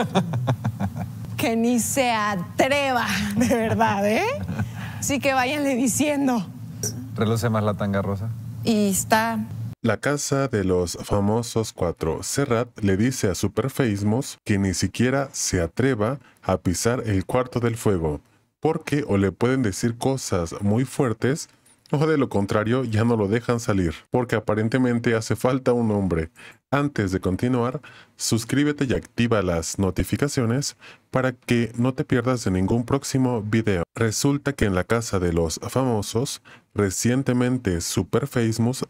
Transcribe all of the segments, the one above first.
que ni se atreva, de verdad, ¿eh? Así que váyanle diciendo. ¿Reluce más la tanga rosa? Y está... La casa de los famosos cuatro. Serrat le dice a Superfeismos que ni siquiera se atreva a pisar el cuarto del fuego, porque o le pueden decir cosas muy fuertes o de lo contrario ya no lo dejan salir, porque aparentemente hace falta un hombre. Antes de continuar, suscríbete y activa las notificaciones para que no te pierdas de ningún próximo video. Resulta que en la casa de los famosos, recientemente Super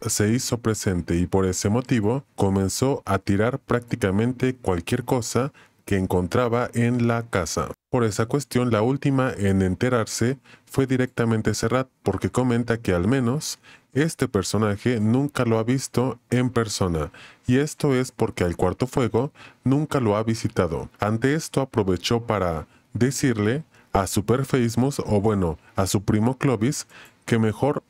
se hizo presente y por ese motivo comenzó a tirar prácticamente cualquier cosa que encontraba en la casa. Por esa cuestión, la última en enterarse fue directamente Serrat, porque comenta que al menos este personaje nunca lo ha visto en persona, y esto es porque al Cuarto Fuego nunca lo ha visitado. Ante esto aprovechó para decirle a Super o bueno, a su primo Clovis, que mejor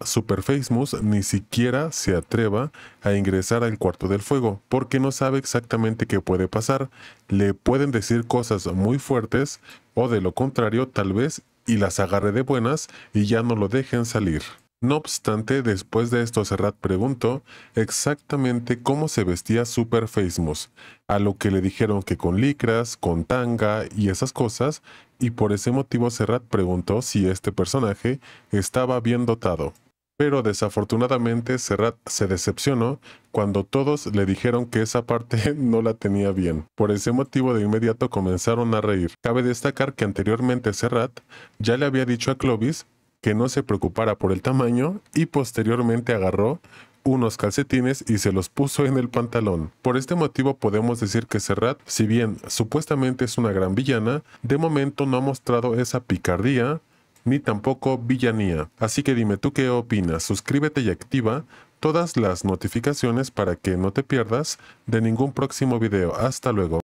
Mus ni siquiera se atreva a ingresar al cuarto del fuego, porque no sabe exactamente qué puede pasar. Le pueden decir cosas muy fuertes, o de lo contrario, tal vez, y las agarre de buenas y ya no lo dejen salir. No obstante, después de esto Serrat preguntó exactamente cómo se vestía Super Facemus, a lo que le dijeron que con licras, con tanga y esas cosas, y por ese motivo Serrat preguntó si este personaje estaba bien dotado. Pero desafortunadamente Serrat se decepcionó cuando todos le dijeron que esa parte no la tenía bien. Por ese motivo de inmediato comenzaron a reír. Cabe destacar que anteriormente Serrat ya le había dicho a Clovis que no se preocupara por el tamaño y posteriormente agarró unos calcetines y se los puso en el pantalón. Por este motivo podemos decir que Serrat, si bien supuestamente es una gran villana, de momento no ha mostrado esa picardía ni tampoco villanía. Así que dime tú qué opinas, suscríbete y activa todas las notificaciones para que no te pierdas de ningún próximo video. Hasta luego.